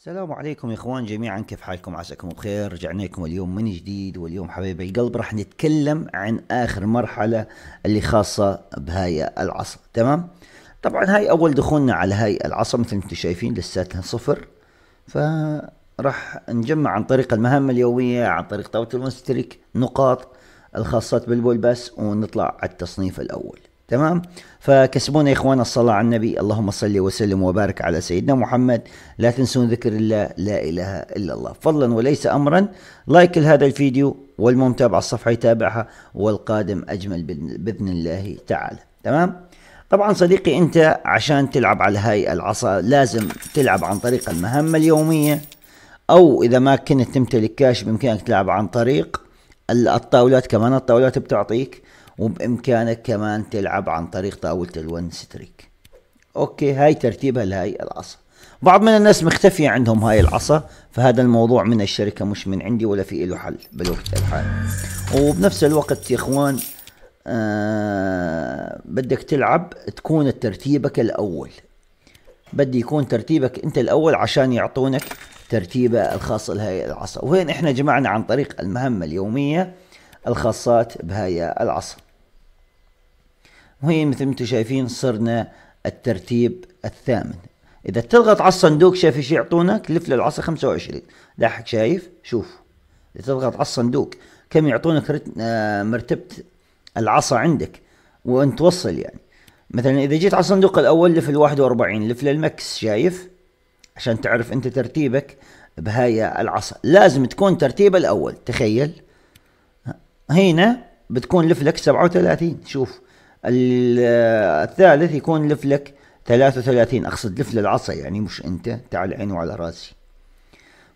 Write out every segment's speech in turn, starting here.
السلام عليكم يا اخوان جميعا كيف حالكم عساكم بخير رجعنا لكم اليوم من جديد واليوم حبايب القلب راح نتكلم عن اخر مرحله اللي خاصه بهاي العصا تمام طبعا هاي اول دخولنا على هاي العصا مثل ما انتم شايفين لساتها صفر فراح نجمع عن طريق المهام اليوميه عن طريق طاوله المستريك نقاط الخاصات بالبول بس ونطلع على التصنيف الاول تمام فكسبونا يا إخوانا الصلاة على النبي اللهم صل وسلم وبارك على سيدنا محمد لا تنسون ذكر الله لا إله إلا الله فضلا وليس أمرا لايك لهذا الفيديو والمهم الصفحة يتابعها والقادم أجمل بإذن الله تعالى تمام طبعا صديقي أنت عشان تلعب على هاي العصا لازم تلعب عن طريق المهمة اليومية أو إذا ما كنت تمتلك كاش بإمكانك تلعب عن طريق الطاولات كمان الطاولات بتعطيك وبامكانك كمان تلعب عن طريق طاوله الون ستريك اوكي هاي ترتيبها لهي العصا بعض من الناس مختفية عندهم هاي العصا فهذا الموضوع من الشركة مش من عندي ولا في له حل بالوقت الحالي وبنفس الوقت يا اخوان آه بدك تلعب تكون ترتيبك الاول بدي يكون ترتيبك انت الاول عشان يعطونك ترتيبه الخاصه لهي العصا وهين احنا جمعنا عن طريق المهمه اليوميه الخاصات بهاي العصر وهي مثل ما انتم شايفين صرنا الترتيب الثامن اذا تضغط على الصندوق شايف ايش يعطونك لف للعصا 25 لاحق شايف شوف اذا تضغط على الصندوق كم يعطونك آه، مرتبه العصا عندك وانت توصل يعني مثلا اذا جيت على الصندوق الاول لف ال 41 لف للمكس شايف عشان تعرف انت ترتيبك بهاي العصا لازم تكون ترتيب الاول تخيل هنا بتكون لفلك 37 شوف الثالث يكون لفلك 33 اقصد لفل العصا يعني مش انت تعال عيني وعلى راسي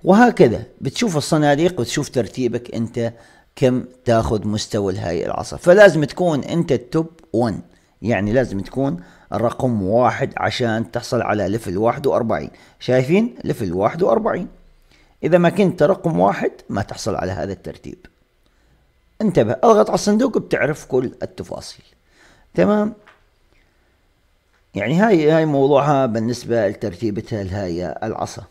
وهكذا بتشوف الصناديق وتشوف ترتيبك انت كم تاخذ مستوى هاي العصا فلازم تكون انت التوب 1 يعني لازم تكون الرقم واحد عشان تحصل على لفل 41 شايفين لفل 41 اذا ما كنت رقم واحد ما تحصل على هذا الترتيب انتبه اضغط على الصندوق بتعرف كل التفاصيل تمام يعني هاي هاي موضوعها بالنسبة لترتيبتها لهاي العصا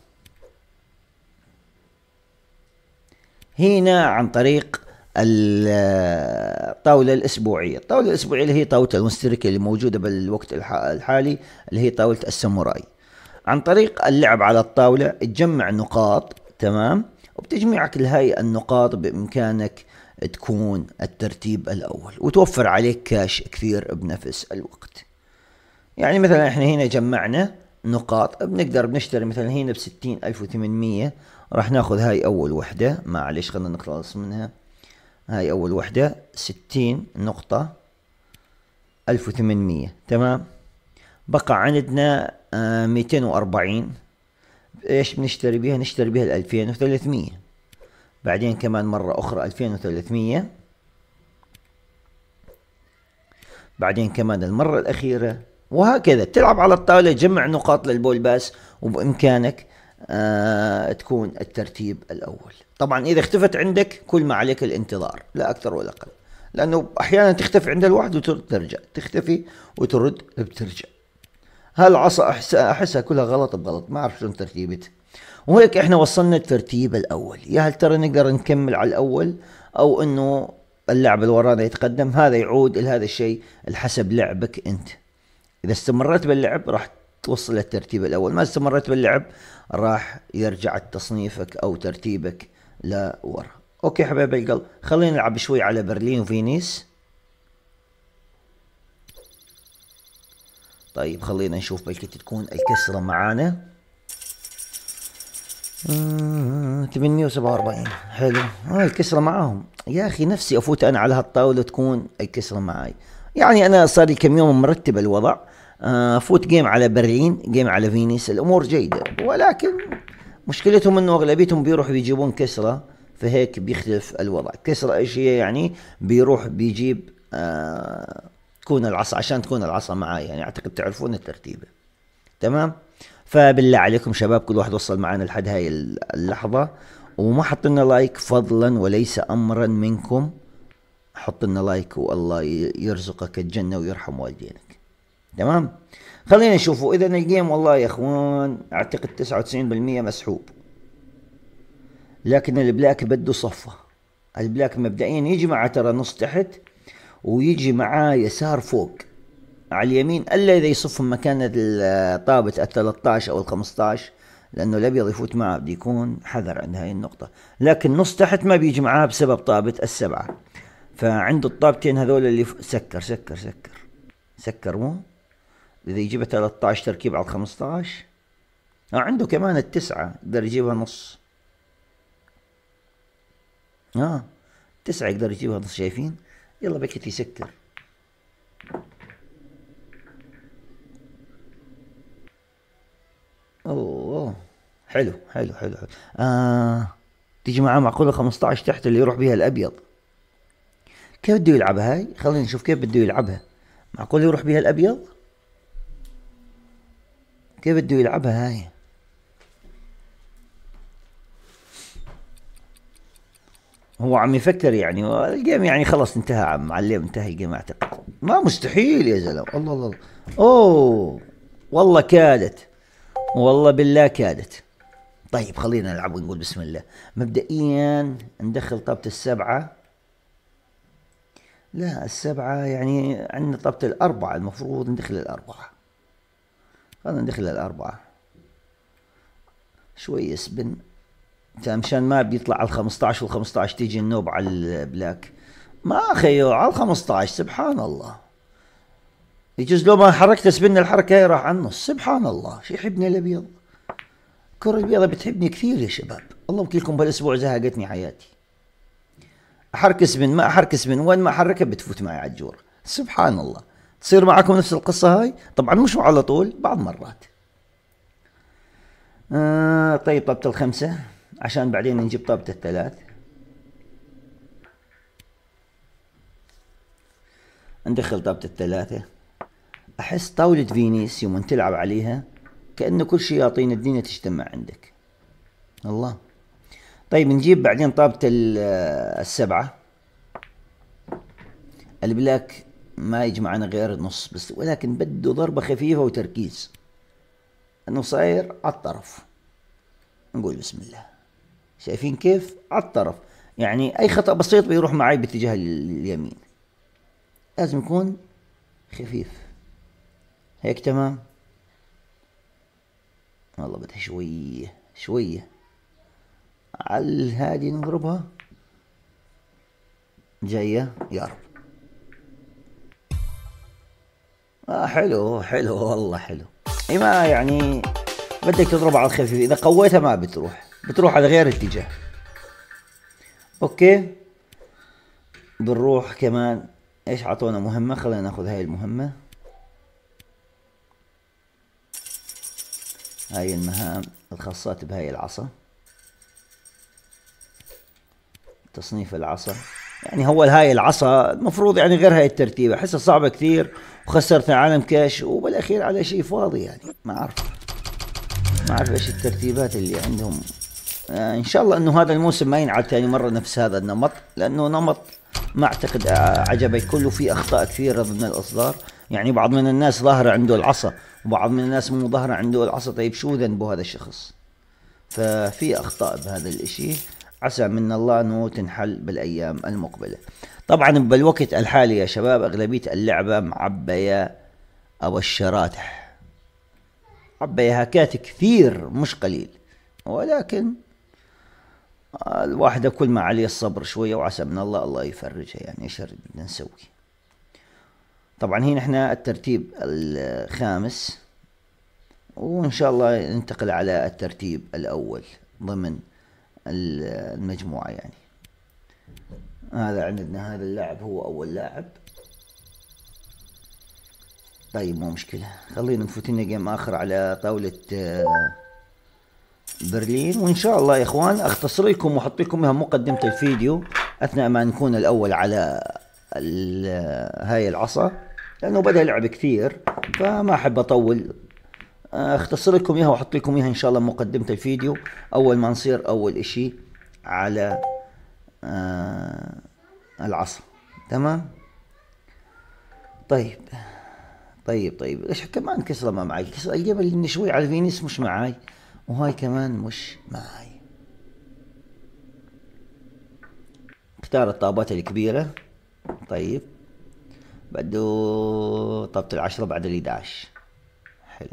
هنا عن طريق الطاولة الأسبوعية الطاولة الأسبوعية اللي هي طاولة المستركة اللي موجودة بالوقت الحالي اللي هي طاولة الساموراي عن طريق اللعب على الطاولة تجمع نقاط تمام وبتجميعك لهاي النقاط بإمكانك تكون الترتيب الأول وتوفر عليك كاش كثير بنفس الوقت يعني مثلا احنا هنا جمعنا نقاط بنقدر بنشتري مثلا هنا بستين ألف وثمانمية راح ناخذ هاي أول وحدة معلش خلنا نخلص منها هاي أول وحدة ستين نقطة ألف وثمانمية تمام بقى عندنا آه، ميتين وأربعين ايش بنشتري بيها نشتري بيها الألفين وثلاثمية بعدين كمان مرة أخرى 2300 بعدين كمان المرة الأخيرة وهكذا تلعب على الطاولة جمع نقاط للبول باس وبإمكانك آه تكون الترتيب الأول طبعا إذا اختفت عندك كل ما عليك الانتظار لا أكثر ولا أقل لأنه أحيانا تختفي عند الواحد وترد ترجع تختفي وترد بترجع هالعصا احسها كلها غلط بغلط ما اعرف شلون ترتيبتها وهيك احنا وصلنا الترتيب الاول يا هل ترى نقدر نكمل على الاول او انه اللاعب اللي ورانا يتقدم هذا يعود لهذا الشيء الحسب لعبك انت اذا استمرت باللعب راح توصل للترتيب الاول ما استمرت باللعب راح يرجع تصنيفك او ترتيبك لورا اوكي حبايب القلب خلينا نلعب شوي على برلين وفينيس طيب خلينا نشوف بلكي تكون الكسرة معانا 847 آه، حلو آه الكسرة معاهم يا أخي نفسي أفوت أنا على هالطاولة تكون الكسرة معاي يعني أنا صار لي كم يوم مرتب الوضع آه، فوت جيم على برلين جيم على فينيس الأمور جيدة ولكن مشكلتهم أنه أغلبيتهم بيروحوا بيجيبون كسرة فهيك بيختلف الوضع كسرة إيش هي يعني بيروح بيجيب آه تكون العصا عشان تكون العصا معاي يعني اعتقد تعرفون الترتيبه تمام فبالله عليكم شباب كل واحد وصل معنا لحد هاي اللحظه وما حط لنا لايك فضلا وليس امرا منكم حط لنا لايك والله يرزقك الجنه ويرحم والدينك تمام خلينا نشوفوا اذا الجيم والله يا اخوان اعتقد 99% مسحوب لكن البلاك بده صفه البلاك مبدئيا يجمع ترى نص تحت ويجي معاه يسار فوق على اليمين الا اذا يصف مكان الطابت ال 13 او ال 15 لانه الابيض يفوت معه بده يكون حذر عند هاي النقطة لكن نص تحت ما بيجي معاه بسبب طابة السبعة فعنده الطابتين هذول اللي ف... سكر سكر سكر سكر مو اذا يجيبها 13 تركيب على ال 15 آه، عنده كمان التسعة يقدر يجيبها نص اه تسعة يقدر يجيبها نص شايفين يلا بكت يسكر اوه حلو حلو حلو حلو آه تيجي معاه معقولة 15 تحت اللي يروح بيها الأبيض كيف بده يلعبها هاي خلينا نشوف كيف بده يلعبها معقول يروح بيها الأبيض كيف بده يلعبها هاي هو عم يفكر يعني الجيم يعني خلص انتهى عم معلم انتهى الجيم اعتقد ما مستحيل يا زلمه الله الله اوه والله كادت والله بالله كادت طيب خلينا نلعب ونقول بسم الله مبدئيا ندخل طابة السبعة لا السبعة يعني عندنا طابة الأربعة المفروض ندخل الأربعة خلينا ندخل الأربعة شوي سبن مشان ما بيطلع على ال 15 وال 15 تيجي النوب على البلاك ما خيو على ال 15 سبحان الله يجوز لو ما حركت سبن الحركه هي راح على النص سبحان الله شو يحبني الابيض الكره البيضاء بتحبني كثير يا شباب الله وكلكم بالاسبوع زهقتني حياتي احرك سبن ما احرك سبن وين ما احركها بتفوت معي على الجور سبحان الله تصير معكم نفس القصه هاي طبعا مش على طول بعض مرات آه طيب طبت الخمسه عشان بعدين نجيب طابة الثلاث ندخل طابة الثلاثة أحس طاولة فينيس يوم تلعب عليها كأنه كل شياطين الدنيا تجتمع عندك الله طيب نجيب بعدين طابة السبعة البلاك ما يجمعنا غير نص بس ولكن بده ضربة خفيفة وتركيز انه صاير على الطرف نقول بسم الله شايفين كيف على الطرف يعني اي خطا بسيط بيروح معي باتجاه اليمين لازم يكون خفيف هيك تمام والله بدها شوية شوية على الهادي نضربها جاية يا رب آه حلو حلو والله حلو إيه، ما يعني بدك تضرب على الخفيف إذا قويتها ما بتروح بتروح على غير اتجاه اوكي بنروح كمان ايش عطونا مهمة خلينا ناخذ هاي المهمة هاي المهام الخاصة بهاي العصا تصنيف العصا يعني هو هاي العصا المفروض يعني غير هاي الترتيب احسها صعبة كثير وخسرت عالم كاش وبالاخير على شيء فاضي يعني ما اعرف ما اعرف ايش الترتيبات اللي عندهم آه، ان شاء الله انه هذا الموسم ما ينعاد ثاني مره نفس هذا النمط لانه نمط ما اعتقد آه، عجب الكل وفي اخطاء كثيره ضمن الاصدار يعني بعض من الناس ظاهره عنده العصا وبعض من الناس مو ظاهره عنده العصا طيب شو ذنبه هذا الشخص ففي اخطاء بهذا الاشي عسى من الله انه تنحل بالايام المقبله طبعا بالوقت الحالي يا شباب اغلبيه اللعبه معبيه او الشراتح عبيها كات كثير مش قليل ولكن الواحد كل ما عليه الصبر شوية وعسى من الله الله يفرجها يعني ايش بدنا نسوي طبعا هنا احنا الترتيب الخامس وان شاء الله ننتقل على الترتيب الاول ضمن المجموعة يعني هذا عندنا هذا اللاعب هو اول لاعب طيب مو مشكلة خلينا نفوت لنا جيم اخر على طاولة آه برلين وان شاء الله يا اخوان اختصر لكم واحط لكم اياها مقدمه الفيديو اثناء ما نكون الاول على هاي العصا لانه بدا لعب كثير فما احب اطول اختصر لكم اياها واحط لكم اياها ان شاء الله مقدمه الفيديو اول ما نصير اول اشي على آه العصا تمام طيب طيب طيب ليش كمان كسره ما معي كسره الجبل اللي شوي على الفينيس مش معاي وهاي كمان مش معاي اختار الطابات الكبيرة طيب بدو طابة العشرة بعد 11 حلو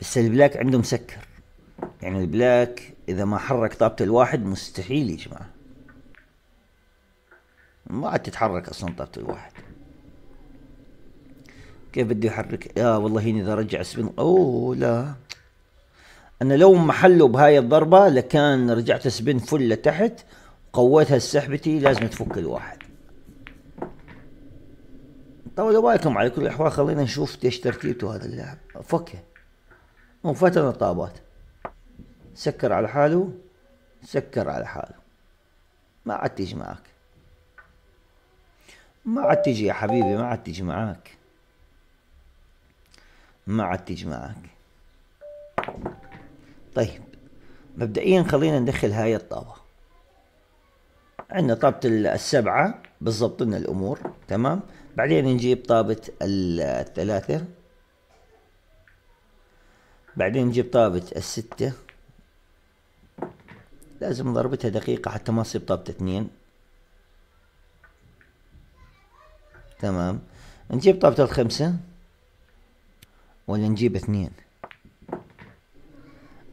بس البلاك عنده مسكر يعني البلاك اذا ما حرك طابة الواحد مستحيل يا جماعة ما عاد تتحرك اصلا طابة الواحد كيف بده يحرك اه والله هنا اذا رجع سبين اوه لا انا لو محله بهاي الضربه لكان رجعت سبين فل لتحت قويتها سحبتي لازم تفك الواحد طولوا طيب، بالكم على كل الاحوال خلينا نشوف ايش ترتيبته هذا اللاعب فكه وفتنا الطابات سكر على حاله سكر على حاله ما عاد تيجي معك ما عاد تيجي يا حبيبي ما عاد تيجي معك ما عاد تيجي معك طيب مبدئيا خلينا ندخل هاي الطابة عندنا طابة السبعة بالضبط لنا الأمور تمام بعدين نجيب طابة الثلاثة بعدين نجيب طابة الستة لازم ضربتها دقيقة حتى ما تصيب طابة اثنين تمام نجيب طابة الخمسة ولا نجيب اثنين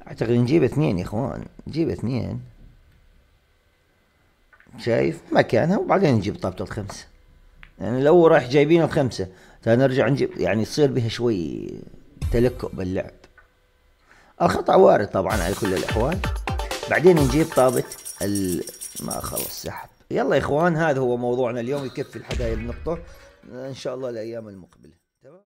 اعتقد نجيب اثنين يا اخوان نجيب اثنين شايف مكانها وبعدين نجيب طابة الخمسة يعني لو راح جايبين الخمسة نرجع نجيب يعني يصير بها شوي تلكؤ باللعب الخطأ وارد طبعا على كل الأحوال بعدين نجيب طابة ال... ما خلص سحب يلا يا إخوان هذا هو موضوعنا اليوم يكفي الحدايا بنقطة إن شاء الله الأيام المقبلة